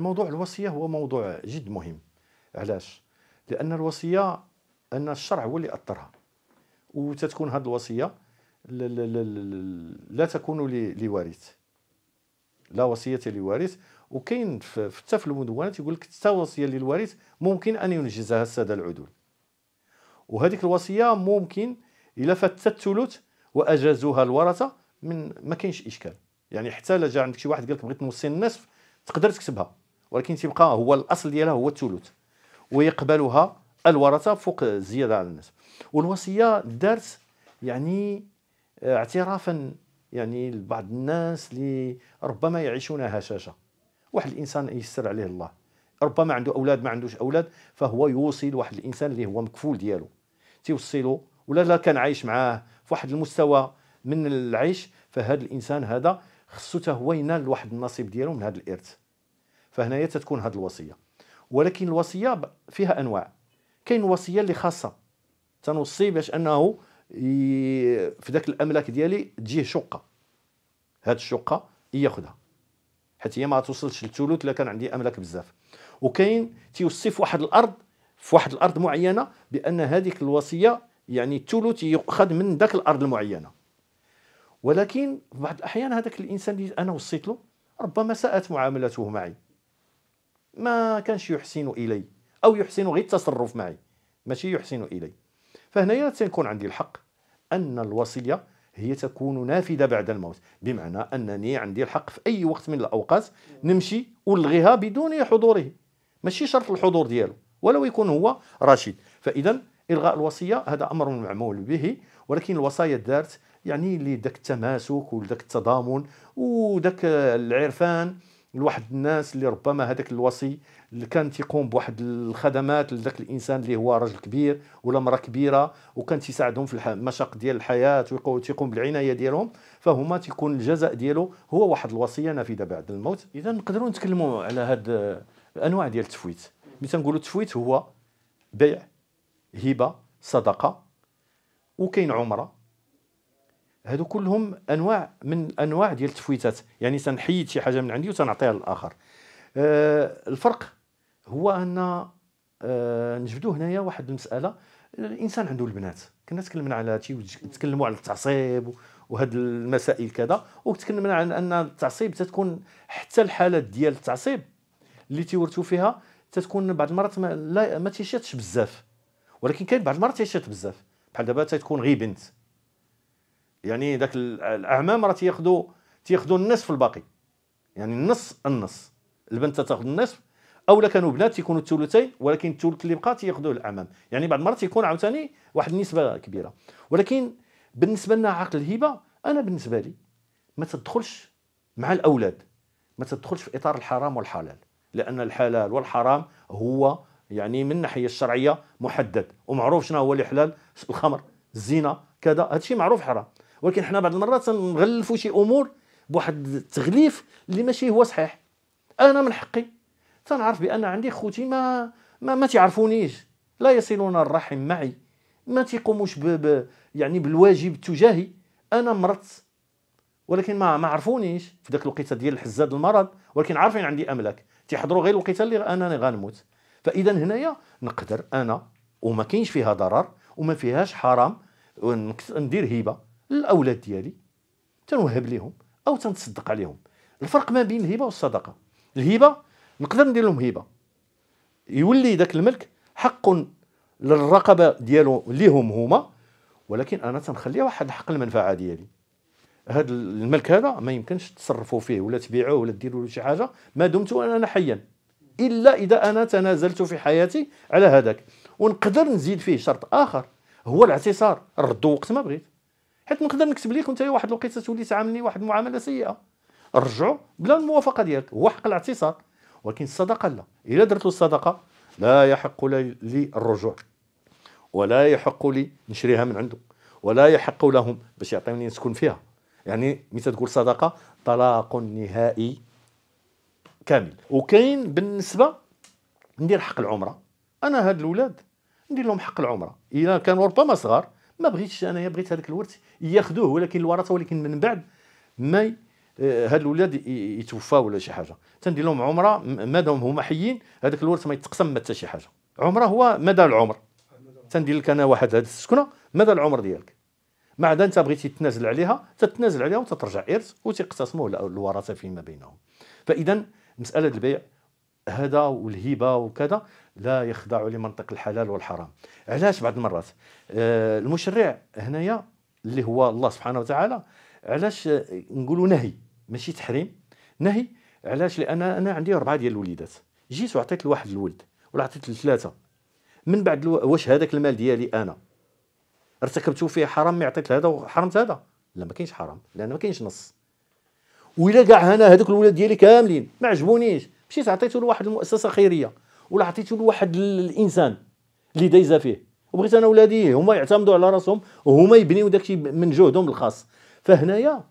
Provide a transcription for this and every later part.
الموضوع الوصية هو موضوع جد مهم علاش لأن الوصية أن الشرع هو اللي أثرها وتتكون هذه الوصية لا, لا, لا, لا تكون لوارث لا وصية لوارث وكاين حتى في المدونات يقول لك حتى وصية للوارث ممكن أن ينجزها السادة العدول وهذيك الوصية ممكن إلا فاتت الثلث وأجازوها الورثة من ما كاينش إشكال يعني حتى لا جا عندك شي واحد قال لك بغيت نوصي النصف تقدر تكتبها ولكن تيبقى هو الاصل ديالها هو الثلث ويقبلها الورثه فوق الزياده على النسب والوصيه دارت يعني آه، اعترافا يعني لبعض الناس اللي ربما يعيشون هشاشه واحد الانسان يسر عليه الله ربما عنده اولاد ما عندوش اولاد فهو يوصي لواحد الانسان اللي هو مكفول ديالو تيوصيلو ولا لا كان عايش معاه في واحد المستوى من العيش فهذا الانسان هذا خصو هو ينال واحد النصيب ديالو من هذا الارث فهنايا تتكون هذه الوصيه ولكن الوصيه فيها انواع كاين الوصيه اللي خاصه تنوصي باش انه في ذاك الاملاك ديالي تجيه شقه هاد الشقه ياخذها حيت هي ما توصلش للثلث الا كان عندي املاك بزاف وكاين تيوصي في واحد الارض في واحد الارض معينه بان هذيك الوصيه يعني الثلث يؤخذ من ذاك الارض المعينه ولكن في بعض الاحيان هذاك الانسان اللي انا وصيت له ربما ساءت معاملته معي ما كانش يحسن الي او يحسن غير التصرف معي ماشي يحسن الي فهنايا تنكون عندي الحق ان الوصيه هي تكون نافذه بعد الموت بمعنى انني عندي الحق في اي وقت من الاوقات نمشي والغيها بدون حضوره ماشي شرط الحضور ديالو ولو يكون هو رشيد فاذا الغاء الوصيه هذا امر معمول به ولكن الوصايا دارت يعني لذاك التماسك وذاك التضامن وذاك العرفان لواحد الناس اللي ربما هذاك الوصي اللي كان تيقوم بواحد الخدمات لذاك الانسان اللي هو رجل كبير ولا امراه كبيره وكان تيساعدهم في المشاق ديال الحياه وتيقوم بالعنايه ديالهم فهما تيكون الجزاء ديالو هو واحد الوصيه نافذه بعد الموت اذا نقدروا نتكلموا على هاد الانواع ديال التفويت مثلا تنقولوا التفويت هو بيع هبه صدقه وكاين عمره هادو كلهم انواع من انواع ديال التفويتات يعني تنحيد شي حاجه من عندي وتنعطيها للاخر آه الفرق هو ان آه نجبدوا هنايا واحد المساله الانسان عنده البنات كنا تكلمنا على هادشي وتكلموا على التعصيب وهاد المسائل كذا وتكلمنا عن ان التعصيب تتكون حتى الحالات ديال التعصيب اللي تيورثوا فيها تتكون بعض المرات ما, لا ما تيشيطش بزاف ولكن كاين بعض المرات تيشيط بزاف بحال دابا تتكون غير بنت يعني داك الاعمام راه تياخذوا تياخذوا النصف الباقي يعني النص النص البنت تاخذ النصف او لا كانوا بنات تيكونوا الثلثين ولكن الثلث اللي بقى تياخذوه الاعمام يعني بعض المرات تيكون عاوتاني واحد النسبه كبيره ولكن بالنسبه لنا عقل الهبه انا بالنسبه لي ما تدخلش مع الاولاد ما تدخلش في اطار الحرام والحلال لان الحلال والحرام هو يعني من الناحيه الشرعيه محدد ومعروف شنو هو اللي حلال الخمر الزنا كذا هادشي معروف حرام ولكن حنا بعض المرات تنغلفوا شي امور بواحد التغليف اللي ماشي هو صحيح انا من حقي تنعرف بان عندي خوتي ما ما, ما تيعرفونيش لا يصلون الرحم معي ما تيقوموش ب يعني بالواجب تجاهي انا مرضت ولكن ما ما عرفونيش في ذاك الوقيته ديال الحزاد المرض ولكن عارفين عندي املاك تيحضروا غير الوقيته اللي انا غنموت فاذا هنايا نقدر انا وما كاينش فيها ضرر وما فيهاش حرام وندير هبه للاولاد ديالي تنوهب لهم او تنتصدق عليهم الفرق ما بين الهبه والصدقه الهبه نقدر ندير لهم هبه يولي ذاك الملك حق للرقبه ديالو ليهم هما ولكن انا تنخليه واحد حق المنفعه ديالي هذا الملك هذا ما يمكنش تصرفوا فيه ولا تبيعوه ولا ديروا له شي حاجه ما دمت انا حيا الا اذا انا تنازلت في حياتي على هذاك ونقدر نزيد فيه شرط اخر هو الاعتصار ردو وقت ما بغيت حيت نقدر نكتب لك وانت واحد الوقيته تولي تعاملني واحد المعامله سيئه رجعوا بلا الموافقه ديالك هو حق الاعتصام ولكن الصدقه لا الا درت الصدقه لا يحق لي الرجوع ولا يحق لي نشريها من عنده ولا يحق لهم باش يعطيوني نسكن فيها يعني متى تقول صدقه طلاق نهائي كامل وكاين بالنسبه ندير حق العمره انا هاد الاولاد ندير لهم حق العمره الا كانوا ربما صغار ما بغيتش انايا بغيت هذاك الورث ياخذوه ولكن الورثه ولكن من بعد ما آه، هاد الاولاد يتوفاو ولا شي حاجه تندير لهم عمره مادام هما حيين هذاك الورث ما يتقسم ما حتى شي حاجه عمره هو مدى العمر تندير لك انا واحد هاد السكنه مدى العمر ديالك ما عدا انت بغيتي تنازل عليها تتنازل عليها وتترجع ارث وتقتسموه الورثه فيما بينهم فاذا مساله البيع هذا والهبه وكذا لا يخضع لمنطق الحلال والحرام علاش بعض المرات آه، المشرع هنايا اللي هو الله سبحانه وتعالى علاش نقولوا نهي ماشي تحريم نهي علاش لان انا عندي اربعه ديال الوليدات جيت وعطيت لواحد الولد ولا عطيت لثلاثه من بعد الو... واش هذاك المال ديالي انا ارتكبت فيه حرام مي عطيت لهذا وحرمت هذا لا ما كاينش حرام لان ما كاينش نص وإلا كاع انا هذوك الولاد ديالي كاملين ما عجبونيش مشيت عطيته لواحد المؤسسه خيريه ولا عطيته لواحد الانسان اللي دايزه فيه وبغيت انا ولادي هما يعتمدوا على راسهم وهما يبنيو داكشي من جهدهم الخاص فهنايا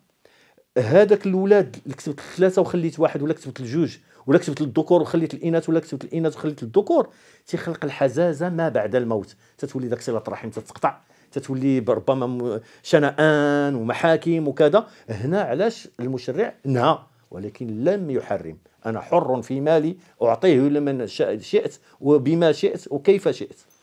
هذاك الولاد اللي كتبت ثلاثه وخليت واحد ولا كتبت لجوج ولا كتبت للذكور وخليت الاناث ولا كتبت الاناث وخليت للذكور تيخلق الحزازه ما بعد الموت تتولي داك صله الرحم تتقطع تتولي ربما شنآن ومحاكم وكذا هنا علاش المشرع نهى ولكن لم يحرم أنا حر في مالي أعطيه لمن شئت وبما شئت وكيف شئت